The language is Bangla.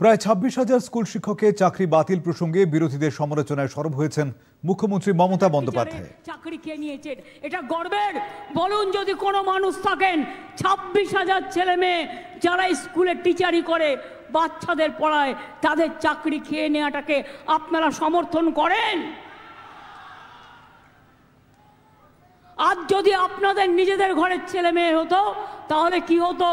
প্রায় ছাব্বিশ হাজার স্কুল শিক্ষকের চাকরি বাতিল প্রসঙ্গে বিরোধীদের সমালোচনায় সরব হয়েছেন মুখ্যমন্ত্রী মমতা বন্দ্যোপাধ্যায় চাকরি কে নিয়েছেন এটা গর্বের বলুন যদি কোনো মানুষ থাকেন ছাব্বিশ হাজার ছেলে মেয়ে যারা স্কুলে টিচারি করে বাচ্চাদের পড়ায় তাদের চাকরি খেয়ে নেওয়াটাকে আপনারা সমর্থন করেন আজ যদি আপনাদের নিজেদের ঘরের ছেলে মেয়ে হতো তাহলে কি হতো